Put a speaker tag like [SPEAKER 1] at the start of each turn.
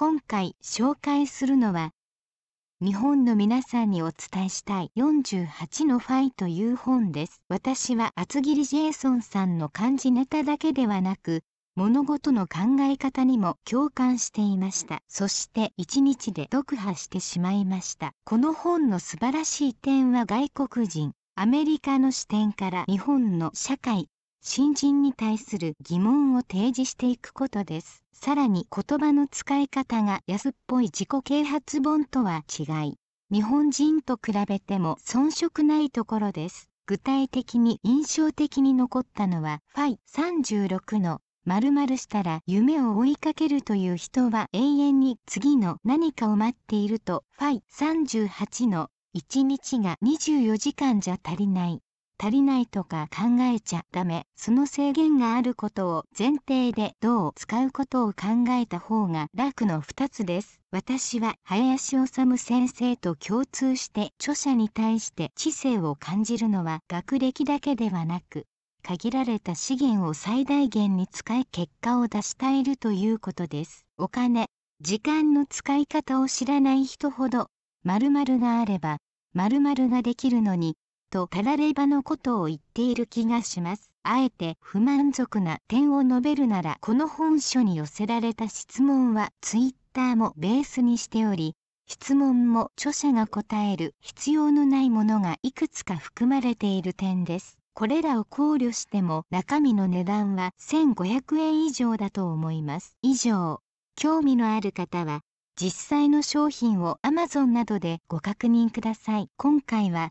[SPEAKER 1] 今回紹介するのは日本の皆さんにお伝えしたい48のファイという本です。私は厚切りジェイソンさんの漢字ネタだけではなく、物事の考え方にも共感していました。そして1日で読破してしまいました。この本の素晴らしい点は外国人、アメリカの視点から日本の社会、新人に対する疑問を提示していくことです。さらに言葉の使い方が安っぽい自己啓発本とは違い、日本人と比べても遜色ないところです。具体的に印象的に残ったのは、ファイ36の〇〇したら夢を追いかけるという人は永遠に次の何かを待っていると、ファイ38の1日が24時間じゃ足りない。足りないとか考えちゃダメその制限があることを前提でどう使うことを考えた方が楽の2つです私は林修先生と共通して著者に対して知性を感じるのは学歴だけではなく限られた資源を最大限に使い結果を出したいるということですお金時間の使い方を知らない人ほど〇〇があれば〇〇ができるのにとタラレバのことを言っている気がします。あえて不満足な点を述べるならこの本書に寄せられた質問はツイッターもベースにしており質問も著者が答える必要のないものがいくつか含まれている点です。これらを考慮しても中身の値段は1500円以上だと思います。以上、興味のある方は実際の商品を Amazon などでご確認ください。今回は